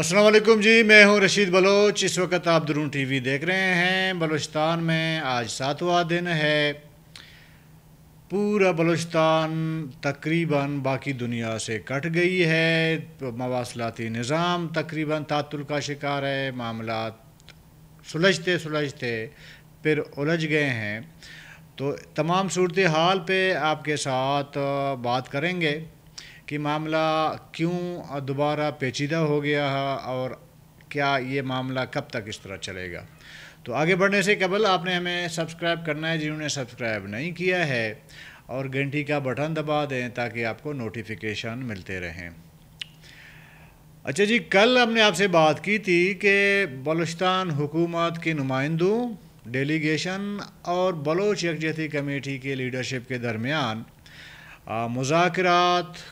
असलम जी मैं हूं रशीद बलोच इस वक्त आप दरून टीवी देख रहे हैं बलोचिस्तान में आज सातवां दिन है पूरा बलोचिस्तान तकरीबन बाकी दुनिया से कट गई है मवासलाती निज़ाम तकरीबन तातुल का शिकार है मामला सुलझते सुलझते फिर उलझ गए हैं तो तमाम सूरत हाल पे आपके साथ बात करेंगे कि मामला क्यों दोबारा पेचीदा हो गया है और क्या ये मामला कब तक इस तरह चलेगा तो आगे बढ़ने से कबल आपने हमें सब्सक्राइब करना है जिन्होंने सब्सक्राइब नहीं किया है और घंटी का बटन दबा दें ताकि आपको नोटिफिकेशन मिलते रहें अच्छा जी कल हमने आपसे बात की थी कि बलुचस्तान हुकूमत के नुमाइंदों डेलीगेशन और बलोच यकजहती कमेटी के लीडरशिप के दरमियान मुजात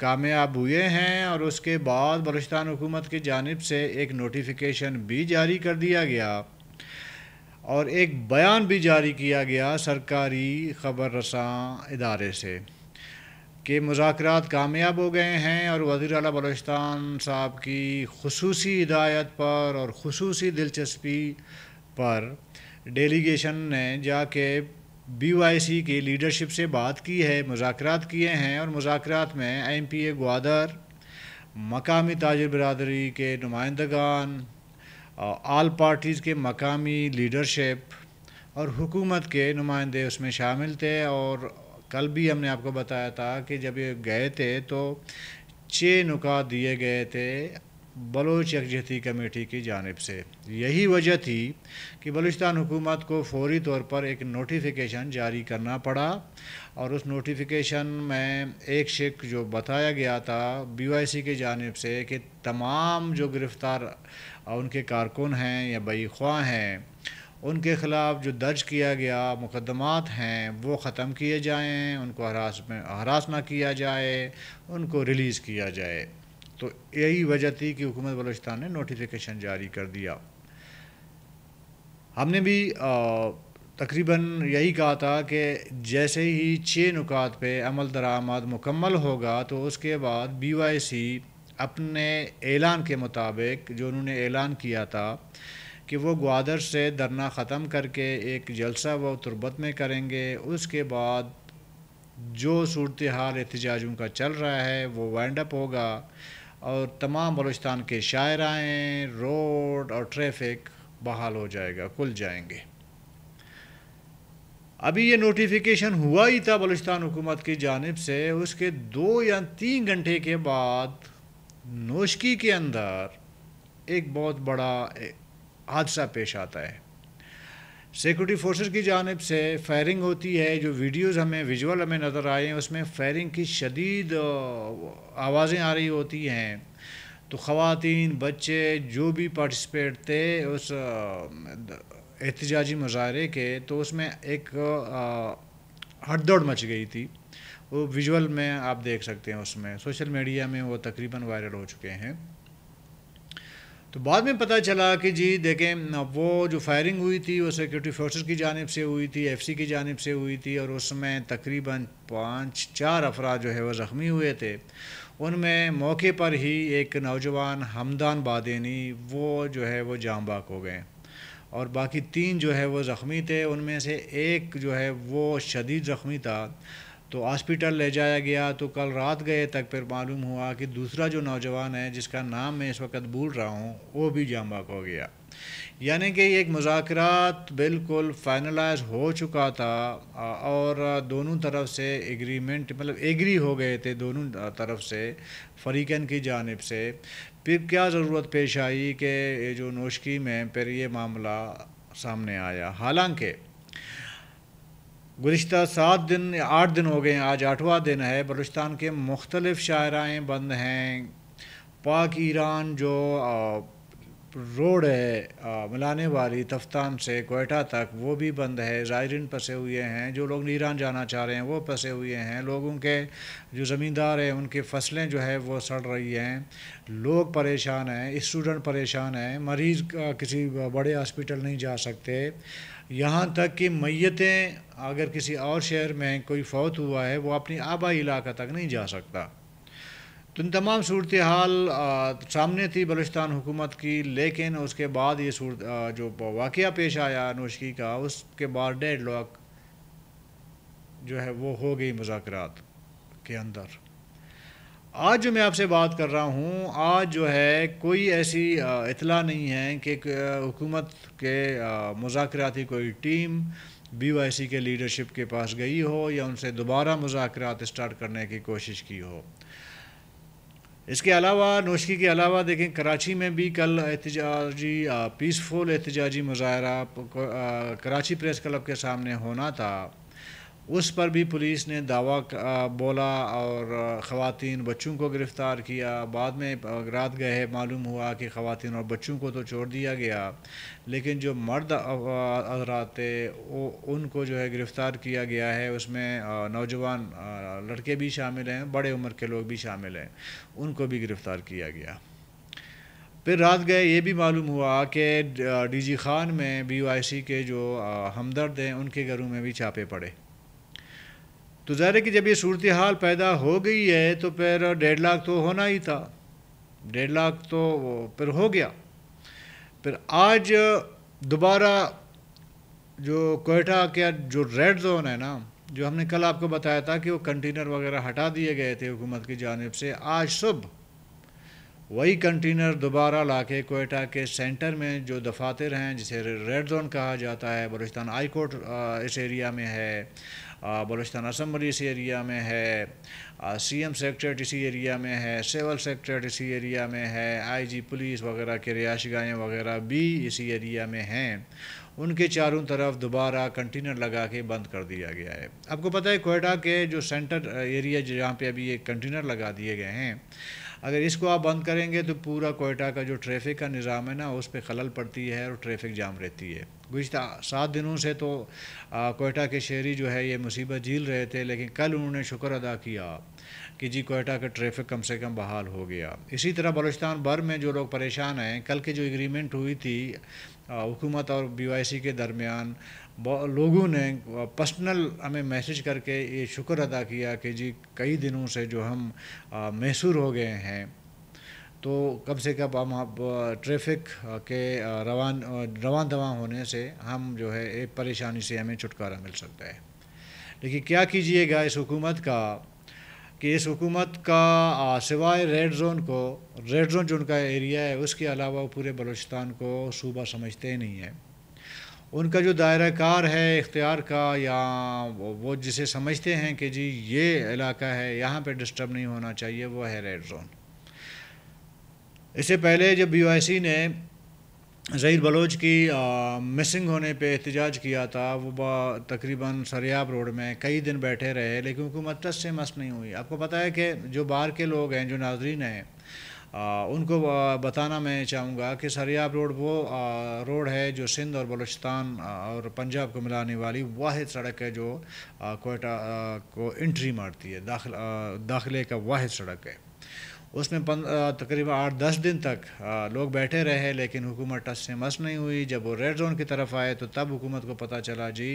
कामयाब हुए हैं और उसके बाद बलुचस्तान हुकूमत की जानब से एक नोटिफिकेशन भी जारी कर दिया गया और एक बयान भी जारी किया गया सरकारी ख़बर रसा इदारे से कि मुजात कामयाब हो गए हैं और वजीर अल बलोचिस्तान साहब की खसूस हिदायत पर और खसूस दिलचस्पी पर डेलीगेशन ने जाके बीवाईसी की लीडरशिप से बात की है मुजात किए हैं और मुजात में एम पी ए ग्वादर मकामी ताजर बरदरी के नुमाइंदगान आल पार्टीज़ के मकामी लीडरशिप और हुकूमत के नुमाइंदे उसमें शामिल थे और कल भी हमने आपको बताया था कि जब ये गए थे तो छः नुकात दिए गए थे बलोच यकजहती कमेटी की जानब से यही वजह थी कि बलूचिस्तान हुकूमत को फौरी तौर पर एक नोटिफिकेशन जारी करना पड़ा और उस नोटिफिकेशन में एक शिक जो बताया गया था बी वाई सी की जानब से कि तमाम जो गिरफ़्तार उनके कारकुन हैं या बई ख्वा हैं उनके ख़िलाफ़ जो दर्ज किया गया मुकदमात हैं वो ख़त्म किए जाएँ उनको हरास में हरास ना किया जाए उनको रिलीज़ किया जाए तो यही वजह थी कि हुकूमत बलोचिस्तान ने नोटिफिकेशन जारी कर दिया हमने भी तकरीबन यही कहा था कि जैसे ही छः नुकात पे अमल दरामद मुकम्मल होगा तो उसके बाद बी वाई सी अपने ऐलान के मुताबिक जो उन्होंने ऐलान किया था कि वो ग्वादर से धरना ख़त्म करके एक जलसा व तुरबत में करेंगे उसके बाद जो सूरत हाल एहतजाजों का चल रहा है वो वाइंड अप होगा और तमाम बलूचिस्तान के शायराएँ रोड और ट्रैफिक बहाल हो जाएगा खुल जाएंगे अभी ये नोटिफिकेशन हुआ ही था बलूचिस्तान हुकूमत की जानब से उसके दो या तीन घंटे के बाद नोशकी के अंदर एक बहुत बड़ा हादसा पेश आता है सिक्योरिटी फोर्सेस की जानब से फायरिंग होती है जो वीडियोस हमें विजुअल हमें नज़र आए हैं उसमें फायरिंग की शदीद आवाज़ें आ रही होती हैं तो ख़वान बच्चे जो भी पार्टिसिपेट थे उस एहतजाजी मुजाहरे के तो उसमें एक हड़दौड़ मच गई थी वो विजुअल में आप देख सकते हैं उसमें सोशल मीडिया में वो तकरीबन वायरल हो चुके हैं तो बाद में पता चला कि जी देखें वो जो फायरिंग हुई थी वो सिक्योरिटी फोर्सेस की जानब से हुई थी एफसी की जानब से हुई थी और उसमें तकरीबन पाँच चार अफराद जो है वह ज़ख्मी हुए थे उनमें मौके पर ही एक नौजवान हमदान बादेनी वो जो है वो जामबाक हो गए और बाकी तीन जो है वो ज़ख्मी थे उनमें से एक जो है वो शदीद ज़ख्मी था तो हॉस्पिटल ले जाया गया तो कल रात गए तक फिर मालूम हुआ कि दूसरा जो नौजवान है जिसका नाम मैं इस वक्त भूल रहा हूँ वो भी जामबाग हो गया यानी कि एक मुजात बिल्कुल फाइनलाइज हो चुका था और दोनों तरफ से एग्रीमेंट मतलब एग्री हो गए थे दोनों तरफ से फरीकन की जानब से फिर क्या ज़रूरत पेश आई कि जो नोशकी में फिर ये मामला सामने आया हालांकि गुज्त सात दिन आठ दिन हो गए आज आठवा दिन है बलुचस्तान के मुख्तलिफ़ शायराएँ बंद हैं पाक ईरान जो रोड है मिलाने वाली तफ्तान से कोयटा तक वो भी बंद है ज़ायरीन फंसे हुए हैं जो लोग नीरान जाना चाह रहे हैं वो फंसे हुए हैं लोगों के जो ज़मींदार हैं उनकी फसलें जो है वो सड़ रही हैं लोग परेशान हैं स्टूडेंट परेशान हैं मरीज़ किसी बड़े हॉस्पिटल नहीं जा सकते यहाँ तक कि मैतें अगर किसी और शहर में कोई फौत हुआ है वो अपनी आबाई इलाका तक नहीं जा सकता तो इन तमाम सूरत हाल सामने थी बलुचस्तान हुकूमत की लेकिन उसके बाद ये सूरत जो वाक़ पेश आया नोशकी का उसके बाद डेड लॉक जो है वो हो गई मुजाकर के अंदर आज जो मैं आपसे बात कर रहा हूँ आज जो है कोई ऐसी इतला नहीं है कि हुकूमत के मुजाकती कोई टीम बी वाई सी के लीडरशिप के पास गई हो या उनसे दोबारा मुजाकर स्टार्ट करने की कोशिश की हो इसके अलावा नोशकी के अलावा देखें कराची में भी कल एहतजाजी पीसफुल एहतजाजी मुजाहरा कराची प्रेस क्लब के सामने होना था उस पर भी पुलिस ने दावा बोला और ख़वान बच्चों को गिरफ़्तार किया बाद में रात गए मालूम हुआ कि खातन और बच्चों को तो छोड़ दिया गया लेकिन जो मर्द हजरात थे उनको जो है गिरफ़्तार किया गया है उसमें नौजवान लड़के भी शामिल हैं बड़े उम्र के लोग भी शामिल हैं उनको भी गिरफ़्तार किया गया फिर रात गए ये भी मालूम हुआ कि डीजी खान में सी के जो हमदर्द हैं उनके घरों में भी छापे पड़े तो ज़ाहिर है कि जब ये सूरत हाल पैदा हो गई है तो फिर डेढ़ लाख तो होना ही था डेढ़ लाख तो फिर हो गया फिर आज दोबारा जो कोयटा के जो रेड जोन है ना जो हमने कल आपको बताया था कि वो कंटेनर वगैरह हटा दिए गए थे हुकूमत की जानब से आज सुबह वही कंटेनर दोबारा ला के कोयटा के सेंटर में जो दफातर हैं जिसे रेड जोन कहा जाता है बलोचिस्तान हाई कोर्ट इस एरिया में है बलोचिस्तान असम्बली इस एरिया में है सी एम सेक्रेट इसी एरिया में है सिविल सेक्रेट इसी एरिया में है आई जी पुलिस वगैरह के रिहाइशगाहें वगैरह भी इसी एरिया में हैं उनके चारों तरफ दोबारा कंटेनर लगा के बंद कर दिया गया है आपको पता है कोयटा के जो सेंटर एरिया जहाँ पर अभी ये कंटेनर लगा दिए गए हैं अगर इसको आप बंद करेंगे तो पूरा कोयटा का जो ट्रैफिक का निज़ाम है ना उस पर खलल पड़ती है और ट्रैफिक जाम रहती है गुज्त सात दिनों से तो कोयटा के शहरी जो है ये मुसीबत झील रहे थे लेकिन कल उन्होंने शुक्र अदा किया कि जी कोयटा का ट्रैफिक कम से कम बहाल हो गया इसी तरह बलोचिस्तान भर में जो लोग परेशान हैं कल के जो एग्रीमेंट हुई थी हुकूमत और बी के दरमियान लोगों ने पर्सनल हमें मैसेज करके ये शुक्र अदा किया कि जी कई दिनों से जो हम मैसूर हो गए हैं तो कम से कम हम आप ट्रैफिक के रवान रवान दवा होने से हम जो है एक परेशानी से हमें छुटकारा मिल सकता है लेकिन क्या कीजिएगा इस हुकूमत का कि इस हुकूमत का सिवाय रेड जोन को रेड जोन जो उनका एरिया है उसके अलावा वो पूरे बलोचिस्तान को सूबा समझते ही नहीं है उनका जो दायरा कार है इख्तियार का या वो जिसे समझते हैं कि जी ये इलाका है यहाँ पे डिस्टर्ब नहीं होना चाहिए वो है रेड जोन इससे पहले जब यू ने ज़हीर बलोच की आ, मिसिंग होने पे एहतजाज किया था वो तकरीबन सरियाब रोड में कई दिन बैठे रहे लेकिन हुकूमत टस से मस नहीं हुई आपको पता है कि जो बाहर के लोग हैं जो नाजरीन हैं आ, उनको बताना मैं चाहूँगा कि सरियाब रोड वो आ, रोड है जो सिंध और बलूचिस्तान और पंजाब को मिलाने वाली वाद सड़क है जो कोयटा को एंट्री मारती है दाखिल दाखिले का वाद सड़क है उसमें तकरीबन आठ दस दिन तक लोग बैठे रहे लेकिन हुकूमत टस से मस नहीं हुई जब वो रेड जोन की तरफ आए तो तब हुकूमत को पता चला जी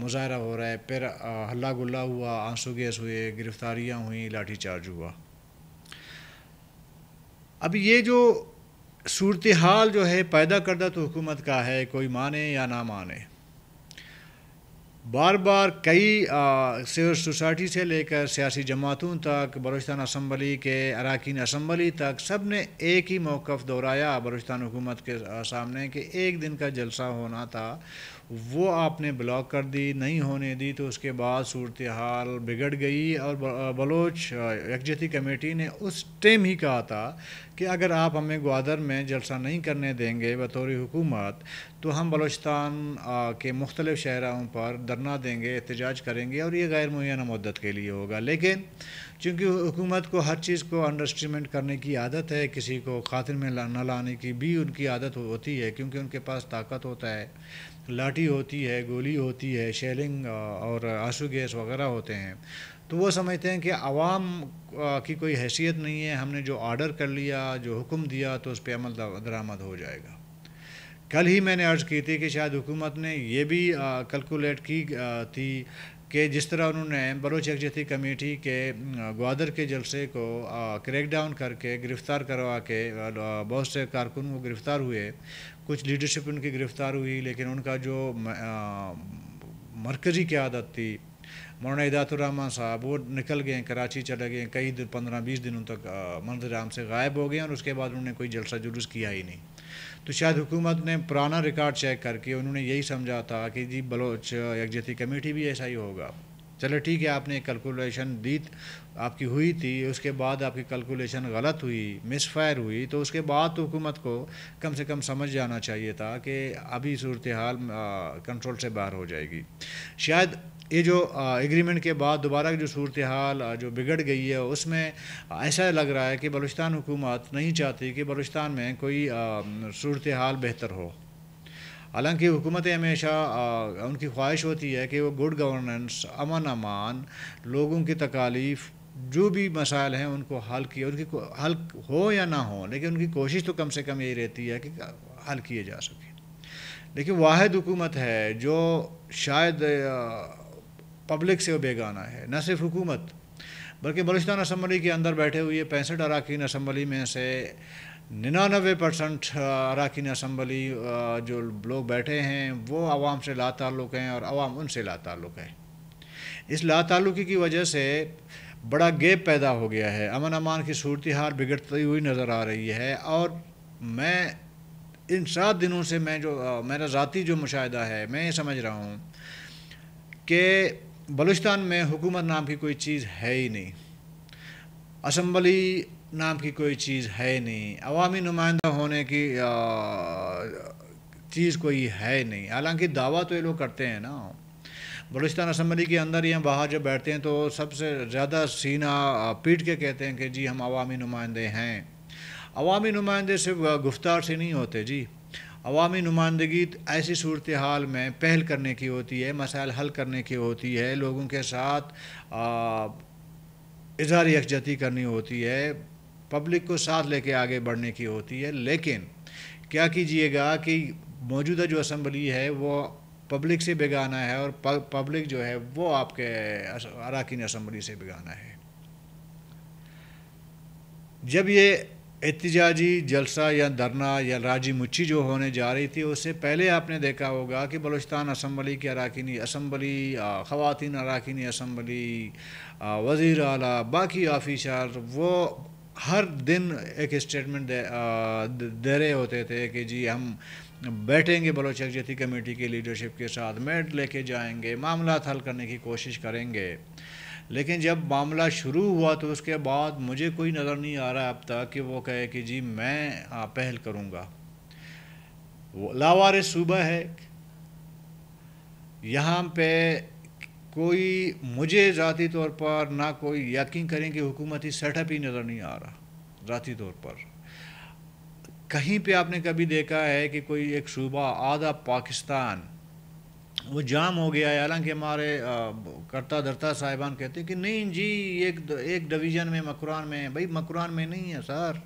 मुजाहरा हो रहा है फिर हल्ला गुल्ला हुआ आंसू गैस हुए गिरफ्तारियाँ हुई लाठीचार्ज हुआ अब ये जो सूरत हाल जो है पैदा करदा तो हुकूमत का है कोई माने या ना माने बार बार कई सिविल सोसाइटी से लेकर सियासी जमातों तक बलोचस्तान असम्बली के अरकान असम्बली तक सब ने एक ही मौक़ दोहराया बलूचस्तान हुकूमत के सामने कि एक दिन का जलसा होना था वो आपने ब्लॉक कर दी नहीं होने दी तो उसके बाद सूरत हाल बिगड़ गई और बलोच यकजहती कमेटी ने उस टाइम ही कहा था कि अगर आप हमें ग्वादर में जलसा नहीं करने देंगे बतौर हुकूमत तो हम बलोचिस्तान के मुख्तलि शहरों पर धरना देंगे एहतजाज करेंगे और ये गैर मुहैया मदद के लिए होगा लेकिन चूँकि हुकूमत को हर चीज़ को अंडरस्टीमेंट करने की आदत है किसी को खातिर में ला, न लाने की भी उनकी आदत हो, होती है क्योंकि उनके पास ताकत होता है लाठी होती है गोली होती है शेलिंग और आंसू गैस वगैरह होते हैं तो वो समझते हैं कि आवाम की कोई हैसियत नहीं है हमने जो आर्डर कर लिया जो हुक्म दिया तो उस पर अमल दरामद हो जाएगा कल ही मैंने अर्ज़ की थी कि शायद हुकूमत ने ये भी कैलकुलेट की थी कि जिस तरह उन्होंने बलोच यकजहती कमेटी के ग्वादर के जलसे को क्रैक डाउन करके गिरफ़्तार करवा के बहुत से कारकुन को गिरफ़्तार हुए कुछ लीडरशिप उनकी गिरफ़्तार हुई लेकिन उनका जो मरकज़ी की आदत थी मौलाना हिदातुररहमान साहब वो निकल गए कराची चले गए कई दिन पंद्रह बीस दिनों तक मंजराम से गायब हो गए और उसके बाद उन्होंने कोई जलसा जुलूस किया ही नहीं तो शायद हुकूमत ने पुराना रिकॉर्ड चेक करके उन्होंने यही समझा था कि जी बलोच यकजहती कमेटी भी ऐसा ही होगा चलो ठीक है आपने कैलकुलेशन दी आपकी हुई थी उसके बाद आपकी कैलकुलेशन गलत हुई मिसफायर हुई तो उसके बाद तो हुकूमत को कम से कम समझ जाना चाहिए था कि अभी सूरत हाल कंट्रोल से बाहर हो जाएगी शायद ये जो एग्रीमेंट के बाद दोबारा जो सूरत हाल जो बिगड़ गई है उसमें ऐसा लग रहा है कि बलूचिस्तान हुकूमत नहीं चाहती कि बलूचिस्तान में कोई सूरत हाल बेहतर हो हालांकि हुकूमत हमेशा उनकी ख्वाहिश होती है कि वो गुड गवर्नेंस अमन अमान लोगों की तकालीफ जो भी मसाइल हैं उनको हल किए उनकी हल हो या ना हो लेकिन उनकी कोशिश तो कम से कम यही रहती है कि हल किए जा सके लेकिन वाद हुकूमत है जो शायद पब्लिक से बेगाना है न सिर्फ हुकूमत बल्कि बलुचस्तान असम्बली के अंदर बैठे हुए पैंसठ अरकान असम्बली में से निन्यानवे परसेंट अरकान असम्बली जो लोग बैठे हैं वो आवाम से ला हैं और आवाम उनसे ला ताल्लुक़ है इस ला तल्लुक़ी की वजह से बड़ा गेप पैदा हो गया है अमन अमान की सूरत हाल बिगड़ती हुई नज़र आ रही है और मैं इन सात दिनों से मैं जो मेरा ज़ाती जो मुशाह है मैं ये समझ रहा हूँ कि बलुचतान में हुकूमत नाम की कोई चीज़ है ही नहीं असम्बली नाम की कोई चीज़ है नहीं अवामी नुमाइंदा होने की चीज़ कोई है नहीं हालांकि दावा तो ये लोग करते हैं ना बलूचिस्तान असम्बली के अंदर या बाहर जब बैठते हैं तो सबसे ज़्यादा सीना पीट के कहते हैं कि जी हम अवामी नुमाइंदे हैं अवामी नुमाइंदे सिर्फ गुफ्तार से नहीं होते जी अवामी नुमाइंदगी ऐसी सूरत हाल में पहल करने की होती है मसाइल हल करने की होती है लोगों के साथ इजहार यकजहती करनी होती है पब्लिक को साथ लेके आगे बढ़ने की होती है लेकिन क्या कीजिएगा कि मौजूदा जो असम्बली है वो पब्लिक से बेगाना है और पब्लिक जो है वो आपके अरकान असम्बली से बेगाना है जब ये एहतजाजी जलसा या धरना या राजी मुच्छी जो होने जा रही थी उससे पहले आपने देखा होगा कि बलूचिस्तान असम्बली की अरकानी असम्बली ख़वान अरकानी असम्बली वज़ी अला बाकी ऑफिसर वो हर दिन एक स्टेटमेंट दे, रहे होते थे कि जी हम बैठेंगे बलोच जती कमेटी की लीडरशिप के साथ मेट लेके जाएंगे मामला हल करने की कोशिश करेंगे लेकिन जब मामला शुरू हुआ तो उसके बाद मुझे कोई नज़र नहीं आ रहा अब तक कि वो कहे कि जी मैं पहल करूँगा लावार सूबा है यहाँ पे कोई मुझे ज़ाती तौर पर ना कोई यकीन करें कि हुकूमती सेटअप ही नज़र नहीं आ रहा ज़ाती तौर पर कहीं पे आपने कभी देखा है कि कोई एक सूबा आधा पाकिस्तान वो जाम हो गया है हालांकि हमारे करता धरता साहिबान कहते हैं कि नहीं जी एक एक डिवीज़न में मकरान में भाई मकरान में नहीं है सर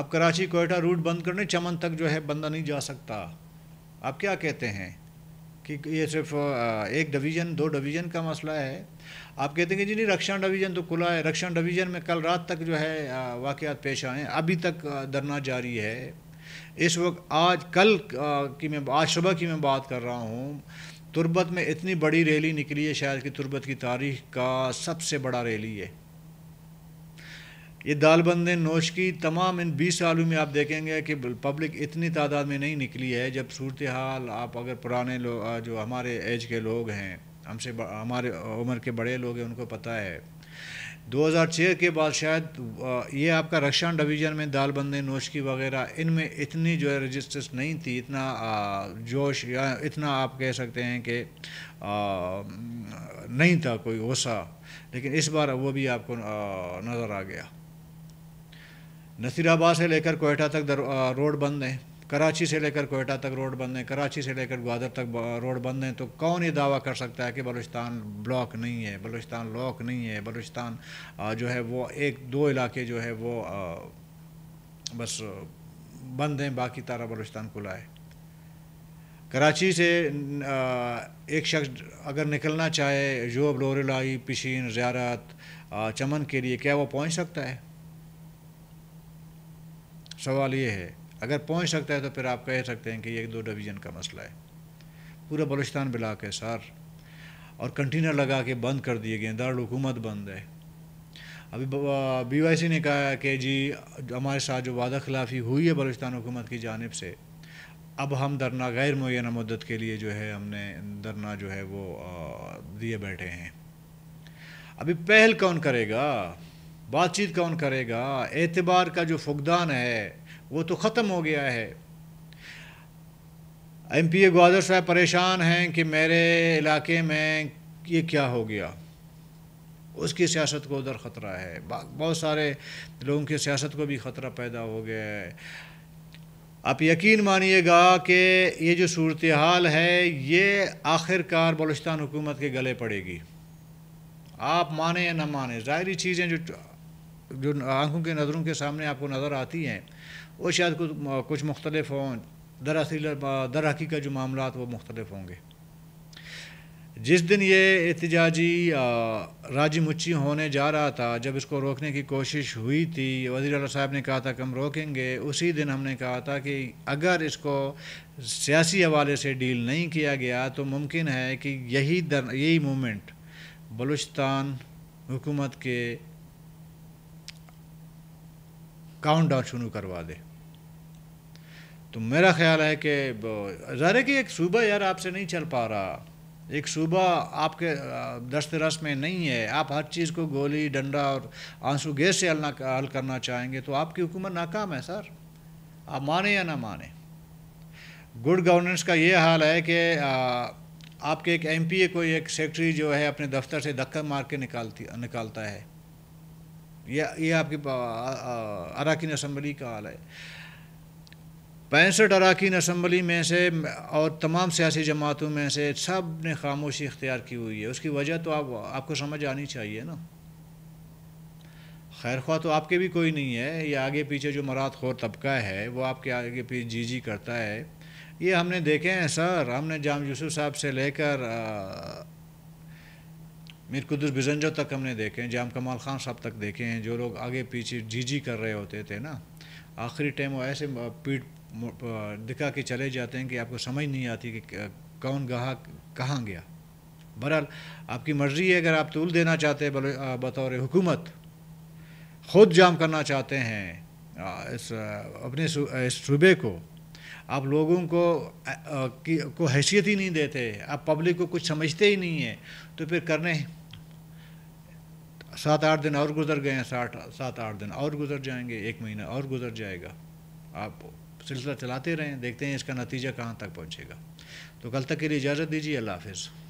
आप कराची कोयटा रूट बंद करने चमन तक जो है बंदा नहीं जा सकता आप क्या कहते हैं कि ये सिर्फ एक डिवीज़न दो डिवीज़न का मसला है आप कहते हैं कि जी नहीं रक्षा डिवीज़न तो खुला है रक्षा डिवीज़न में कल रात तक जो है वाक़ पेश आए अभी तक धरना जारी है इस वक्त आज कल की मैं आज सुबह की मैं बात कर रहा हूँ तुरबत में इतनी बड़ी रैली निकली है शायद कि तुरबत की तारीख का सबसे बड़ा रैली है ये दाल बंद नोश की तमाम इन बीस सालों में आप देखेंगे कि पब्लिक इतनी तादाद में नहीं निकली है जब सूरत हाल आप अगर पुराने लोग जो हमारे एज के लोग हैं हमसे हमारे उम्र के बड़े लोग हैं उनको पता है 2006 के बाद शायद ये आपका रक्षण डिवीज़न में दाल बंदे नोशकी वगैरह इनमें इतनी जो है रजिस्टर्स नहीं थी इतना जोश या इतना आप कह सकते हैं कि नहीं था कोई वसा लेकिन इस बार वो भी आपको नज़र आ गया नसीराबाद से लेकर कोयटा तक रोड बंद है कराची से लेकर कोयटा तक रोड बंद है कराची से लेकर ग्वादर तक रोड बंद है तो कौन ये दावा कर सकता है कि बलूचिस्तान ब्लॉक नहीं है बलूचिस्तान लॉक नहीं है बलूचिस्तान जो है वो एक दो इलाके जो है वो बस बंद हैं बाकी तारा बलूचिस्तान खुला है कराची से एक शख्स अगर निकलना चाहे जो लोरेलाई पिशीन ज्यारत चमन के लिए क्या वो पहुंच सकता है सवाल ये है अगर पहुंच सकता है तो फिर आप कह सकते हैं कि ये दो डिवीज़न का मसला है पूरा बलुचिस्तान ब्लाक है सार और कंटेनर लगा के बंद कर दिए गए दारकूमत बंद है अभी बीवाईसी ने कहा कि जी हमारे साथ जो वादा खिलाफी हुई है बलुचिस्तान हुकूमत की जानब से अब हम धरना गैर मुन मदद के लिए जो है हमने धरना जो है वो दिए बैठे हैं अभी पहल कौन करेगा बातचीत कौन करेगा एतबार का जो फुकदान है वो तो ख़त्म हो गया है एम पी ए ग्वादर साहब परेशान हैं कि मेरे इलाके में ये क्या हो गया उसकी सियासत को उधर ख़तरा है बहुत सारे लोगों की सियासत को भी ख़तरा पैदा हो गया है आप यकीन मानिएगा कि ये जो सूरत हाल है ये आखिरकार बलुचस्तान हुकूमत के गले पड़ेगी आप माने या ना माने ज़ाहरी चीज़ें जो जो आँखों के नज़रों के सामने आपको नज़र आती हैं वो शायद कुछ कुछ मुख्तलिफ हों दरअसल दर हकीकत जो मामला वो मुख्तलिफ होंगे जिस दिन ये एहतजाजी राजी मुची होने जा रहा था जब इसको रोकने की कोशिश हुई थी वजीर अल साहब ने कहा था कि हम रोकेंगे उसी दिन हमने कहा था कि अगर इसको सियासी हवाले से डील नहीं किया गया तो मुमकिन है कि यही दर यही मोमेंट बलूचस्तान हुकूमत के काउंटडाउन शुरू करवा दे तो मेरा ख्याल है कि ज़ाहिर कि एक सूबा यार आपसे नहीं चल पा रहा एक सूबा आपके दस्त रस में नहीं है आप हर चीज़ को गोली डंडा और आंसू गैस से हल हल करना चाहेंगे तो आपकी हुकूमत नाकाम है सर आप माने या ना माने गुड गवर्नेंस का ये हाल है कि आपके एक एम पी ए कोई एक सेक्रेटरी जो है अपने दफ्तर से धक्का मार के निकालती निकालता है ये ये आपकी अराकीन असम्बली का हाल है पैंसठ अराकीन असम्बली में से और तमाम सियासी जमातों में से सब ने खामोशी इख्तियार की हुई है उसकी वजह तो आप आपको समझ आनी चाहिए ना खैर ख़्वा तो आपके भी कोई नहीं है ये आगे पीछे जो मरात खोर तबका है वो आपके आगे पीछे जी जी करता है ये हमने देखे हैं सर हमने जाम यूसुफ साहब से लेकर मीर कुदस बिजंजो तक हमने देखे हैं जाम कमाल खान साहब तक देखे हैं जो लोग आगे पीछे जी जी कर रहे होते थे ना आखिरी टाइम वो ऐसे पीठ दिखा के चले जाते हैं कि आपको समझ नहीं आती कि कौन गहा कहाँ गया बहरहाल आपकी मर्ज़ी है अगर आप तूल देना चाहते हैं बतौर हुकूमत खुद जाम करना चाहते हैं इस अपने इस सूबे को आप लोगों को आ, आ, की, को हैसियत ही नहीं देते आप पब्लिक को कुछ समझते ही नहीं है तो फिर करने सात आठ दिन और गुजर गए हैं साठ सात आठ दिन और गुजर जाएंगे एक महीना और गुजर जाएगा आप सिलसिला चलाते रहें देखते हैं इसका नतीजा कहाँ तक पहुँचेगा तो कल तक के लिए इजाज़त दीजिए अल्लाह हाफिज़